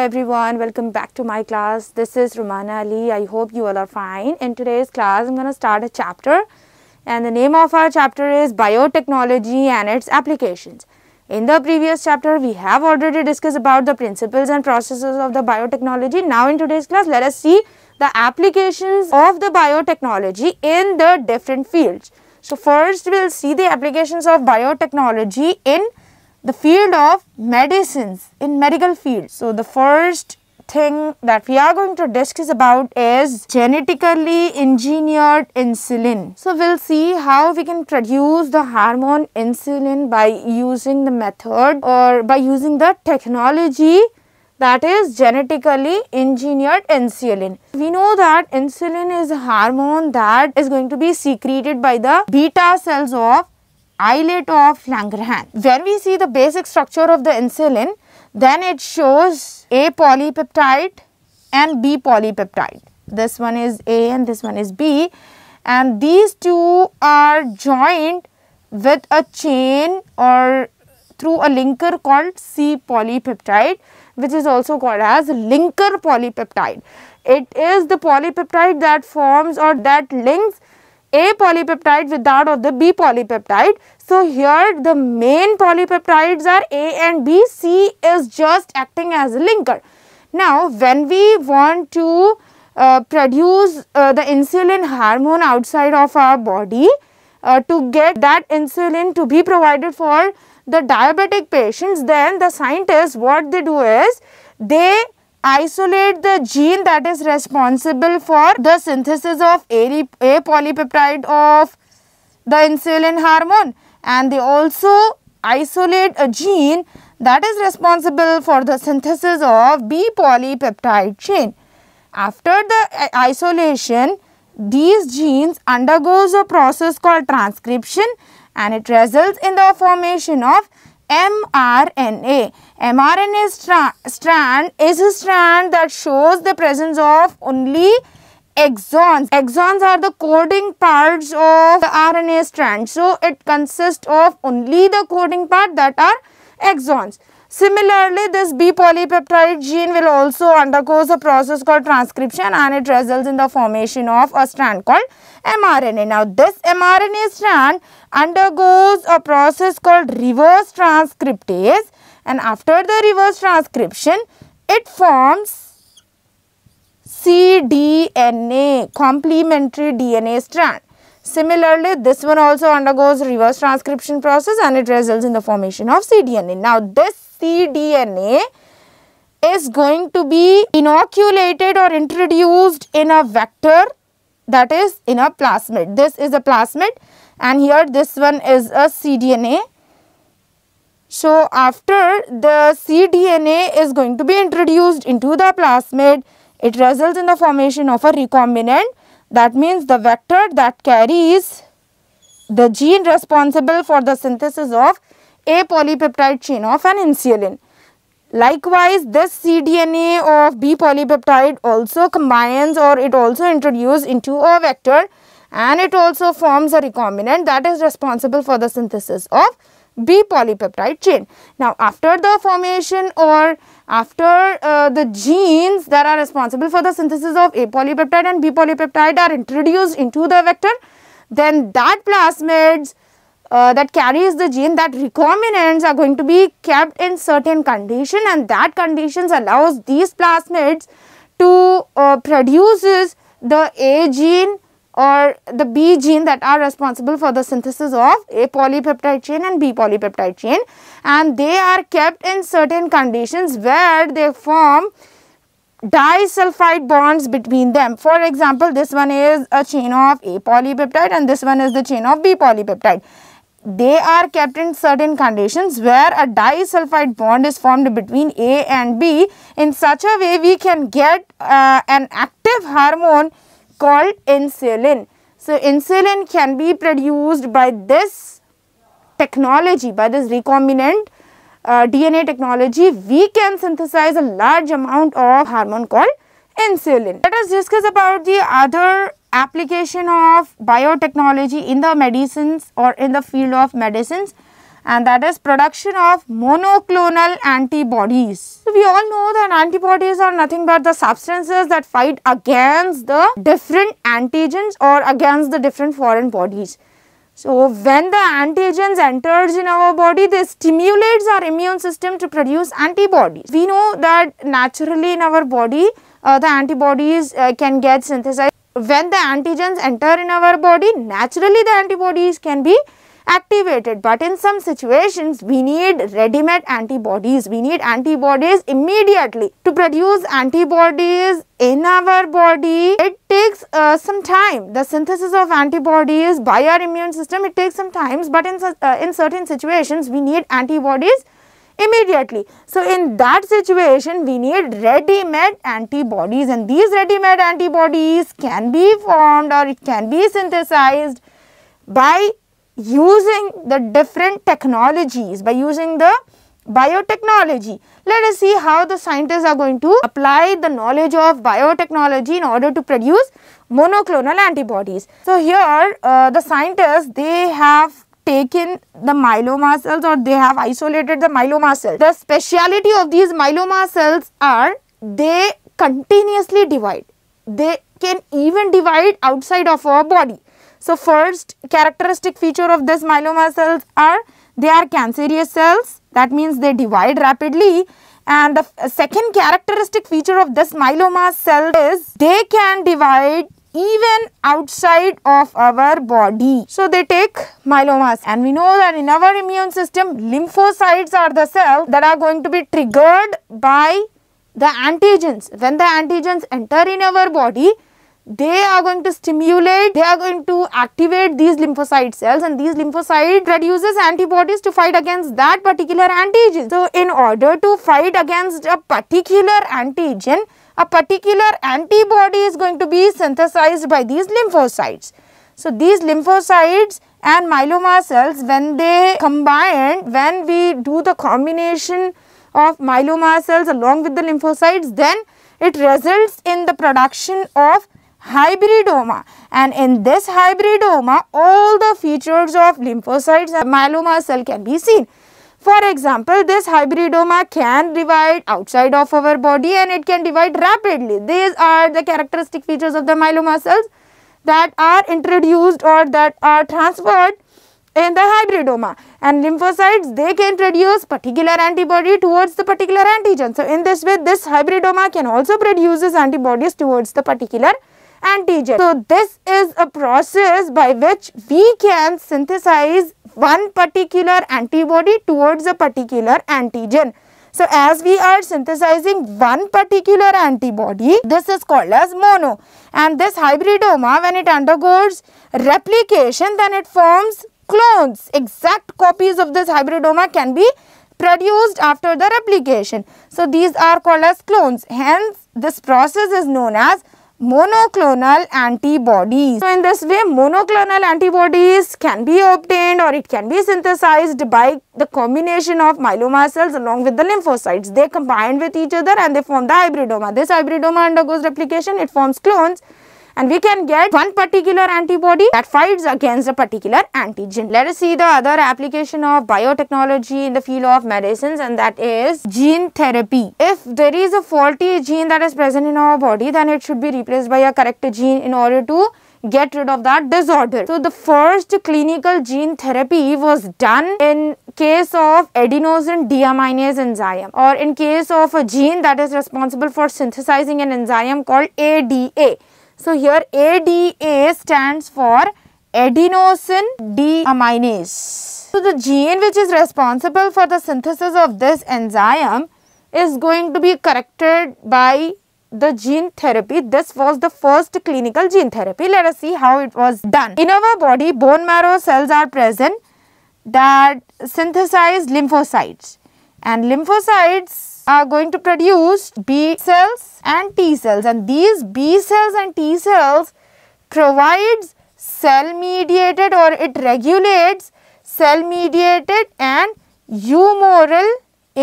everyone welcome back to my class this is Romana Ali I hope you all are fine in today's class I'm gonna start a chapter and the name of our chapter is biotechnology and its applications in the previous chapter we have already discussed about the principles and processes of the biotechnology now in today's class let us see the applications of the biotechnology in the different fields so first we'll see the applications of biotechnology in the field of medicines in medical field. So the first thing that we are going to discuss about is genetically engineered insulin. So we'll see how we can produce the hormone insulin by using the method or by using the technology that is genetically engineered insulin. We know that insulin is a hormone that is going to be secreted by the beta cells of islet of Langerhans. When we see the basic structure of the insulin, then it shows A polypeptide and B polypeptide. This one is A and this one is B and these two are joined with a chain or through a linker called C polypeptide which is also called as linker polypeptide. It is the polypeptide that forms or that links a polypeptide without of the B polypeptide. So here the main polypeptides are A and B, C is just acting as a linker. Now when we want to uh, produce uh, the insulin hormone outside of our body uh, to get that insulin to be provided for the diabetic patients then the scientists what they do is they isolate the gene that is responsible for the synthesis of a, a polypeptide of the insulin hormone and they also isolate a gene that is responsible for the synthesis of B polypeptide chain. After the isolation, these genes undergoes a process called transcription and it results in the formation of mRNA. mRNA stra strand is a strand that shows the presence of only exons. Exons are the coding parts of the RNA strand. So, it consists of only the coding part that are exons. Similarly, this B polypeptide gene will also undergoes a process called transcription and it results in the formation of a strand called mRNA. Now, this mRNA strand undergoes a process called reverse transcriptase and after the reverse transcription, it forms cDNA, complementary DNA strand. Similarly, this one also undergoes reverse transcription process and it results in the formation of cDNA. Now, this cDNA is going to be inoculated or introduced in a vector that is in a plasmid. This is a plasmid and here this one is a cDNA. So, after the cDNA is going to be introduced into the plasmid, it results in the formation of a recombinant. That means the vector that carries the gene responsible for the synthesis of a polypeptide chain of an insulin. Likewise, this cDNA of B polypeptide also combines or it also introduces into a vector and it also forms a recombinant that is responsible for the synthesis of B polypeptide chain. Now, after the formation or after uh, the genes that are responsible for the synthesis of A polypeptide and B polypeptide are introduced into the vector, then that plasmids uh, that carries the gene that recombinants are going to be kept in certain condition and that conditions allows these plasmids to uh, produces the A gene or the B gene that are responsible for the synthesis of A polypeptide chain and B polypeptide chain and they are kept in certain conditions where they form disulfide bonds between them. For example, this one is a chain of A polypeptide and this one is the chain of B polypeptide they are kept in certain conditions where a disulfide bond is formed between A and B. In such a way, we can get uh, an active hormone called insulin. So, insulin can be produced by this technology, by this recombinant uh, DNA technology. We can synthesize a large amount of hormone called insulin. Let us discuss about the other application of biotechnology in the medicines or in the field of medicines and that is production of monoclonal antibodies. So we all know that antibodies are nothing but the substances that fight against the different antigens or against the different foreign bodies. So when the antigens enters in our body, they stimulates our immune system to produce antibodies. We know that naturally in our body, uh, the antibodies uh, can get synthesized when the antigens enter in our body naturally the antibodies can be activated but in some situations we need ready-made antibodies we need antibodies immediately to produce antibodies in our body it takes uh, some time the synthesis of antibodies by our immune system it takes some times but in, uh, in certain situations we need antibodies immediately. So, in that situation we need ready-made antibodies and these ready-made antibodies can be formed or it can be synthesized by using the different technologies, by using the biotechnology. Let us see how the scientists are going to apply the knowledge of biotechnology in order to produce monoclonal antibodies. So, here uh, the scientists they have taken the myeloma cells or they have isolated the myeloma cells. The speciality of these myeloma cells are they continuously divide. They can even divide outside of our body. So first characteristic feature of this myeloma cells are they are cancerous cells that means they divide rapidly and the second characteristic feature of this myeloma cell is they can divide even outside of our body. So they take myelomas and we know that in our immune system lymphocytes are the cells that are going to be triggered by the antigens. When the antigens enter in our body they are going to stimulate, they are going to activate these lymphocyte cells and these lymphocytes produces antibodies to fight against that particular antigen. So in order to fight against a particular antigen, a particular antibody is going to be synthesized by these lymphocytes. So, these lymphocytes and myeloma cells when they combine, when we do the combination of myeloma cells along with the lymphocytes, then it results in the production of hybridoma and in this hybridoma all the features of lymphocytes and myeloma cell can be seen. For example, this hybridoma can divide outside of our body and it can divide rapidly. These are the characteristic features of the myeloma cells that are introduced or that are transferred in the hybridoma and lymphocytes they can produce particular antibody towards the particular antigen. So, in this way this hybridoma can also produces antibodies towards the particular antigen. So this is a process by which we can synthesize one particular antibody towards a particular antigen. So as we are synthesizing one particular antibody, this is called as mono. And this hybridoma when it undergoes replication then it forms clones. Exact copies of this hybridoma can be produced after the replication. So these are called as clones. Hence this process is known as monoclonal antibodies. So in this way monoclonal antibodies can be obtained or it can be synthesized by the combination of myeloma cells along with the lymphocytes. They combine with each other and they form the hybridoma. This hybridoma undergoes replication, it forms clones and we can get one particular antibody that fights against a particular antigen. Let us see the other application of biotechnology in the field of medicines and that is gene therapy. If there is a faulty gene that is present in our body then it should be replaced by a correct gene in order to get rid of that disorder. So the first clinical gene therapy was done in case of adenosine deaminase enzyme or in case of a gene that is responsible for synthesizing an enzyme called ADA. So, here ADA stands for adenosine deaminase. So, the gene which is responsible for the synthesis of this enzyme is going to be corrected by the gene therapy. This was the first clinical gene therapy. Let us see how it was done. In our body, bone marrow cells are present that synthesize lymphocytes and lymphocytes are going to produce B cells and T cells and these B cells and T cells provides cell mediated or it regulates cell mediated and humoral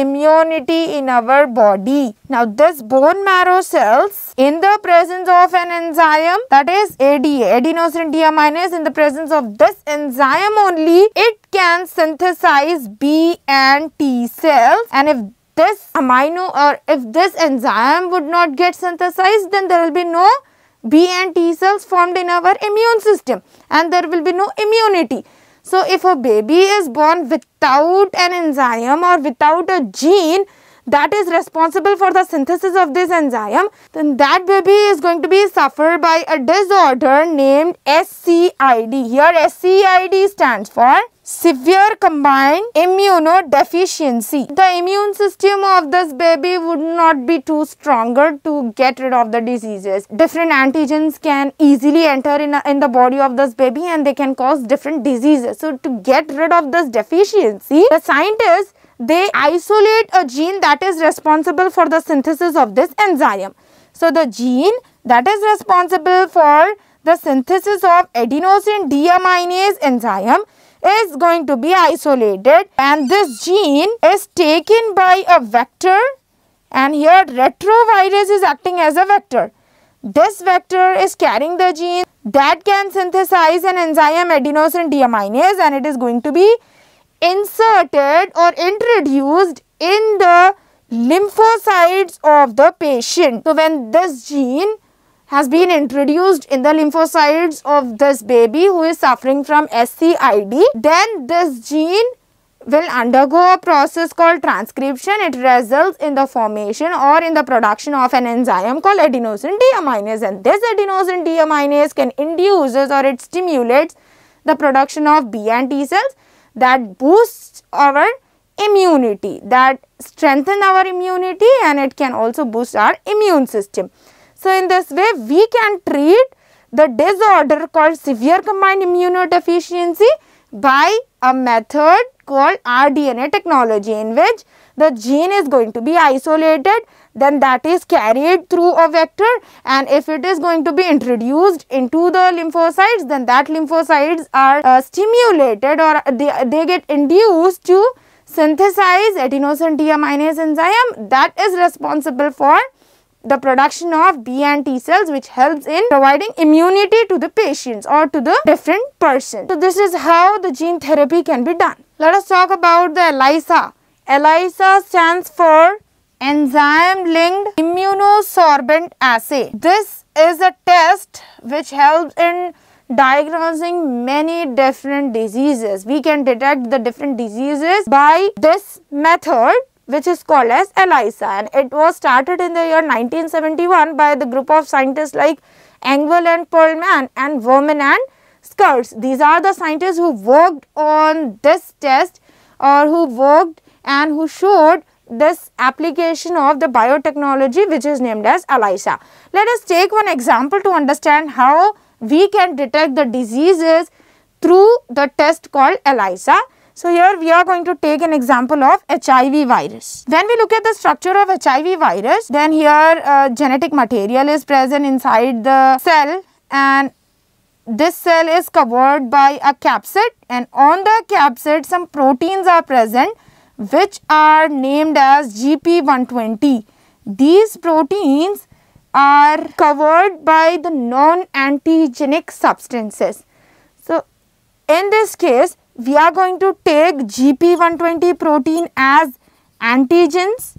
immunity in our body. Now this bone marrow cells in the presence of an enzyme that is ADA, adenosine deaminase in the presence of this enzyme only it can synthesize B and T cells and if this amino or if this enzyme would not get synthesized then there will be no B and T cells formed in our immune system and there will be no immunity. So if a baby is born without an enzyme or without a gene that is responsible for the synthesis of this enzyme then that baby is going to be suffered by a disorder named SCID. Here SCID stands for severe combined immunodeficiency. The immune system of this baby would not be too stronger to get rid of the diseases. Different antigens can easily enter in, a, in the body of this baby and they can cause different diseases. So to get rid of this deficiency, the scientists they isolate a gene that is responsible for the synthesis of this enzyme. So the gene that is responsible for the synthesis of adenosine deaminase enzyme is going to be isolated and this gene is taken by a vector and here retrovirus is acting as a vector. This vector is carrying the gene that can synthesize an enzyme adenosine deaminase and it is going to be inserted or introduced in the lymphocytes of the patient. So, when this gene has been introduced in the lymphocytes of this baby who is suffering from SCID, then this gene will undergo a process called transcription. It results in the formation or in the production of an enzyme called adenosine deaminase and this adenosine deaminase can induces or it stimulates the production of B and T cells that boosts our immunity, that strengthen our immunity and it can also boost our immune system. So, in this way we can treat the disorder called severe combined immunodeficiency by a method called rDNA technology in which the gene is going to be isolated then that is carried through a vector and if it is going to be introduced into the lymphocytes then that lymphocytes are uh, stimulated or they, they get induced to synthesize adenosine deaminase enzyme that is responsible for the production of B and T cells which helps in providing immunity to the patients or to the different person. So this is how the gene therapy can be done. Let us talk about the ELISA. ELISA stands for enzyme linked immunosorbent assay. This is a test which helps in diagnosing many different diseases. We can detect the different diseases by this method which is called as ELISA and it was started in the year 1971 by the group of scientists like Engel and Perlman and Vermin and Skirts. These are the scientists who worked on this test or who worked and who showed this application of the biotechnology which is named as ELISA. Let us take one example to understand how we can detect the diseases through the test called ELISA. So, here we are going to take an example of HIV virus. When we look at the structure of HIV virus, then here uh, genetic material is present inside the cell and this cell is covered by a capsid and on the capsid some proteins are present which are named as GP120. These proteins are covered by the non-antigenic substances. So, in this case we are going to take GP120 protein as antigens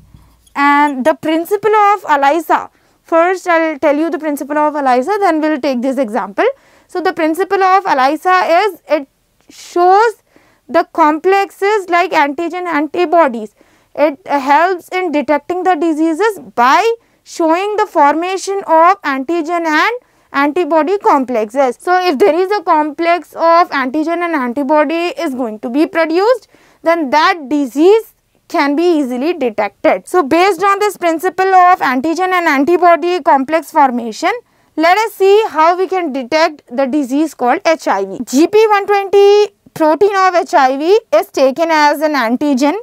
and the principle of ELISA. First I will tell you the principle of ELISA then we will take this example. So, the principle of ELISA is it shows the complexes like antigen antibodies. It helps in detecting the diseases by showing the formation of antigen and antibody complexes. So, if there is a complex of antigen and antibody is going to be produced, then that disease can be easily detected. So, based on this principle of antigen and antibody complex formation, let us see how we can detect the disease called HIV. GP120 protein of HIV is taken as an antigen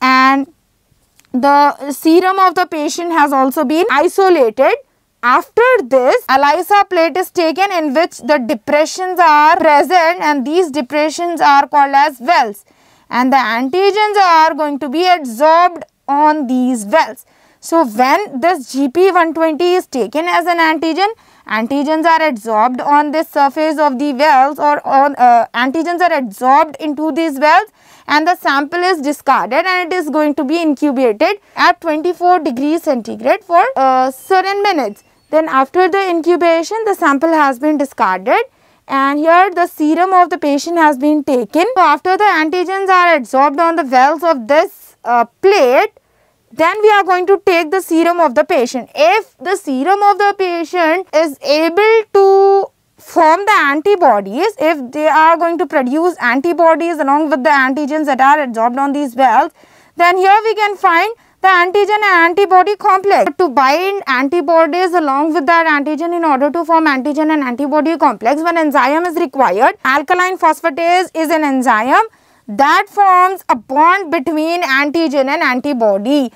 and the serum of the patient has also been isolated after this, Elisa plate is taken in which the depressions are present and these depressions are called as wells and the antigens are going to be adsorbed on these wells. So, when this GP120 is taken as an antigen, antigens are adsorbed on this surface of the wells or on, uh, antigens are adsorbed into these wells and the sample is discarded and it is going to be incubated at 24 degrees centigrade for uh, certain minutes. Then after the incubation, the sample has been discarded and here the serum of the patient has been taken. So after the antigens are absorbed on the wells of this uh, plate, then we are going to take the serum of the patient. If the serum of the patient is able to form the antibodies, if they are going to produce antibodies along with the antigens that are absorbed on these wells, then here we can find the antigen and antibody complex to bind antibodies along with that antigen in order to form antigen and antibody complex when enzyme is required alkaline phosphatase is an enzyme that forms a bond between antigen and antibody.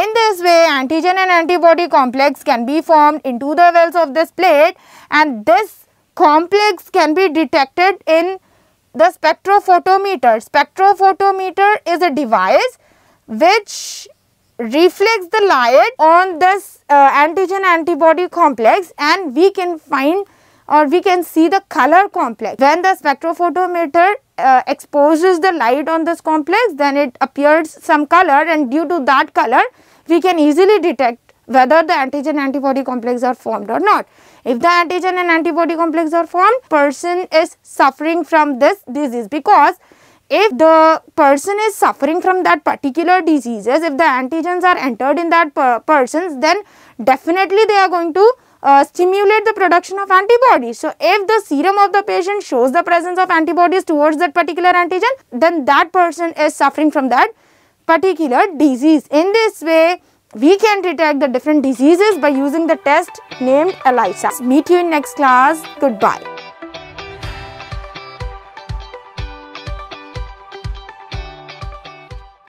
In this way, antigen and antibody complex can be formed into the wells of this plate and this complex can be detected in the spectrophotometer. Spectrophotometer is a device which reflects the light on this uh, antigen antibody complex and we can find or we can see the color complex. When the spectrophotometer uh, exposes the light on this complex then it appears some color and due to that color we can easily detect whether the antigen antibody complex are formed or not. If the antigen and antibody complex are formed person is suffering from this disease because if the person is suffering from that particular diseases, if the antigens are entered in that per persons, then definitely they are going to uh, stimulate the production of antibodies. So, if the serum of the patient shows the presence of antibodies towards that particular antigen, then that person is suffering from that particular disease. In this way, we can detect the different diseases by using the test named ELISA. Meet you in next class. Goodbye.